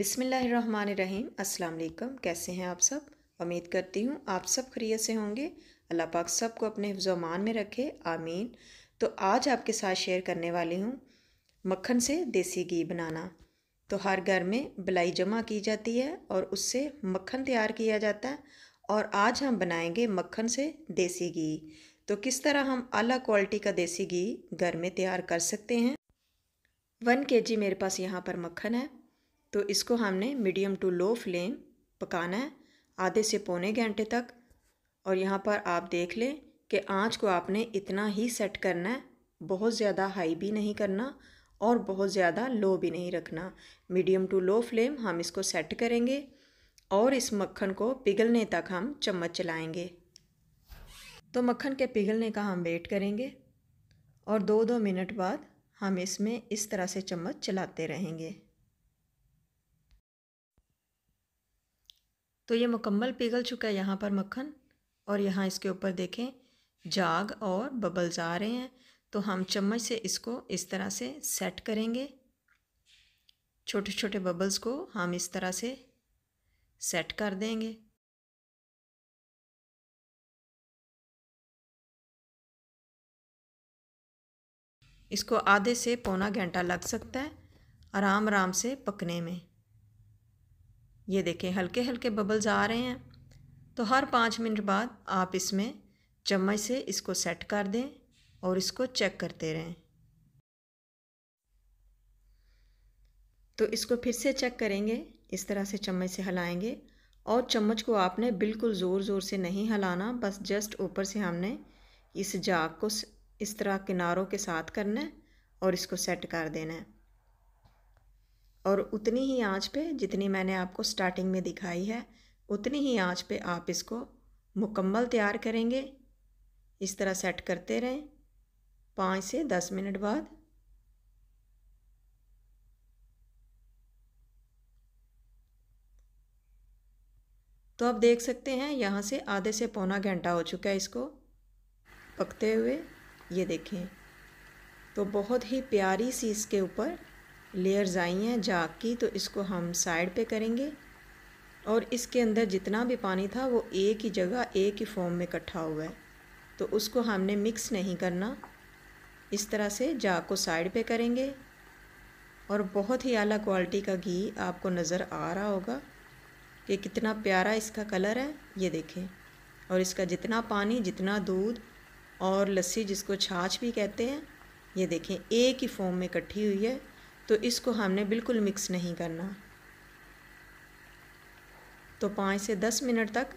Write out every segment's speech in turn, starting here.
बिसमीम् अल्लाम कैसे हैं आप सब उम्मीद करती हूँ आप सब खरीत से होंगे अल्लाह पाक सब को अपने मान में रखे आमीन तो आज आपके साथ शेयर करने वाली हूँ मक्खन से देसी घी बनाना तो हर घर में बलाई जमा की जाती है और उससे मक्खन तैयार किया जाता है और आज हम बनाएंगे मक्खन से देसी घी तो किस तरह हम अला क्वालिटी का देसी घी घर में तैयार कर सकते हैं वन के जी मेरे पास यहाँ पर मक्खन है तो इसको हमने मीडियम टू लो फ्लेम पकाना है आधे से पौने घंटे तक और यहाँ पर आप देख लें कि आँच को आपने इतना ही सेट करना है बहुत ज़्यादा हाई भी नहीं करना और बहुत ज़्यादा लो भी नहीं रखना मीडियम टू लो फ्लेम हम इसको सेट करेंगे और इस मक्खन को पिघलने तक हम चम्मच चलाएंगे तो मक्खन के पिघलने का हम वेट करेंगे और दो दो मिनट बाद हम इसमें इस तरह से चम्मच चलाते रहेंगे तो ये मुकम्मल पिघल चुका है यहाँ पर मक्खन और यहाँ इसके ऊपर देखें जाग और बबल्स आ रहे हैं तो हम चम्मच से इसको इस तरह से सेट करेंगे छोटे छोटे बबल्स को हम इस तरह से सेट कर देंगे इसको आधे से पौना घंटा लग सकता है आराम आराम से पकने में ये देखें हल्के हल्के बबल्स आ रहे हैं तो हर पाँच मिनट बाद आप इसमें चम्मच से इसको सेट कर दें और इसको चेक करते रहें तो इसको फिर से चेक करेंगे इस तरह से चम्मच से हलाएंगे और चम्मच को आपने बिल्कुल ज़ोर ज़ोर से नहीं हलाना बस जस्ट ऊपर से हमने इस जाग को इस तरह किनारों के साथ करना है और इसको सेट कर देना है और उतनी ही आंच पे जितनी मैंने आपको स्टार्टिंग में दिखाई है उतनी ही आंच पे आप इसको मुकम्मल तैयार करेंगे इस तरह सेट करते रहें पाँच से दस मिनट बाद तो आप देख सकते हैं यहाँ से आधे से पौना घंटा हो चुका है इसको पकते हुए ये देखें तो बहुत ही प्यारी सी इसके ऊपर लेयर्स आई हैं जाग की तो इसको हम साइड पे करेंगे और इसके अंदर जितना भी पानी था वो एक ही जगह एक ही फॉर्म में इकट्ठा हुआ है तो उसको हमने मिक्स नहीं करना इस तरह से जाग को साइड पे करेंगे और बहुत ही अला क्वालिटी का घी आपको नज़र आ रहा होगा कि कितना प्यारा इसका कलर है ये देखें और इसका जितना पानी जितना दूध और लस्सी जिसको छाछ भी कहते हैं ये देखें एक ही फॉर्म में इकट्ठी हुई है तो इसको हमने बिल्कुल मिक्स नहीं करना तो पाँच से दस मिनट तक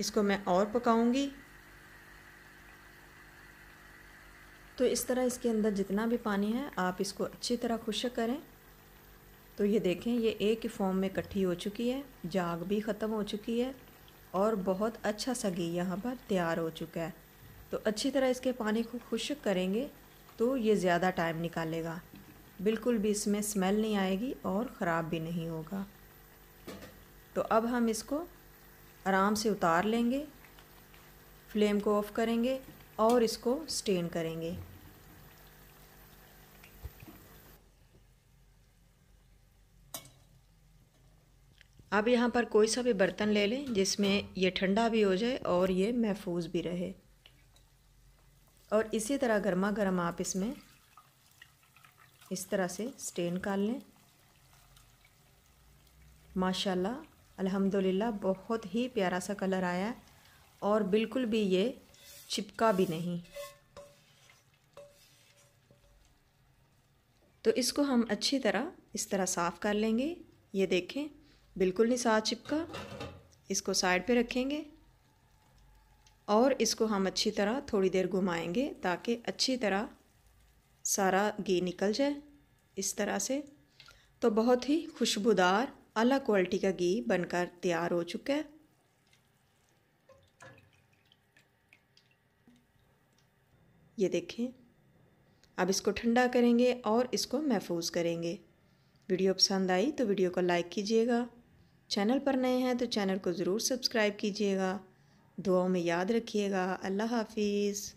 इसको मैं और पकाऊंगी तो इस तरह इसके अंदर जितना भी पानी है आप इसको अच्छी तरह खुशक करें तो ये देखें ये एक ही फॉर्म में इकट्ठी हो चुकी है जाग भी ख़त्म हो चुकी है और बहुत अच्छा सा घी यहाँ पर तैयार हो चुका है तो अच्छी तरह इसके पानी को खुशक करेंगे तो ये ज़्यादा टाइम निकालेगा बिल्कुल भी इसमें स्मेल नहीं आएगी और ख़राब भी नहीं होगा तो अब हम इसको आराम से उतार लेंगे फ्लेम को ऑफ़ करेंगे और इसको स्टेन करेंगे अब यहाँ पर कोई सा भी बर्तन ले लें जिसमें ये ठंडा भी हो जाए और ये महफूज भी रहे और इसी तरह गर्मा गर्म आप इसमें इस तरह से स्टेन कर लें माशाल्लाह अल्हम्दुलिल्लाह बहुत ही प्यारा सा कलर आया है और बिल्कुल भी ये चिपका भी नहीं तो इसको हम अच्छी तरह इस तरह साफ़ कर लेंगे ये देखें बिल्कुल नहीं साथ चिपका इसको साइड पे रखेंगे और इसको हम अच्छी तरह थोड़ी देर घुमाएंगे ताकि अच्छी तरह सारा घी निकल जाए इस तरह से तो बहुत ही खुशबूदार अलग क्वालिटी का घी बनकर तैयार हो चुका है ये देखें अब इसको ठंडा करेंगे और इसको महफूज करेंगे वीडियो पसंद आई तो वीडियो को लाइक कीजिएगा चैनल पर नए हैं तो चैनल को ज़रूर सब्सक्राइब कीजिएगा दुआओं में याद रखिएगा अल्लाह हाफिज़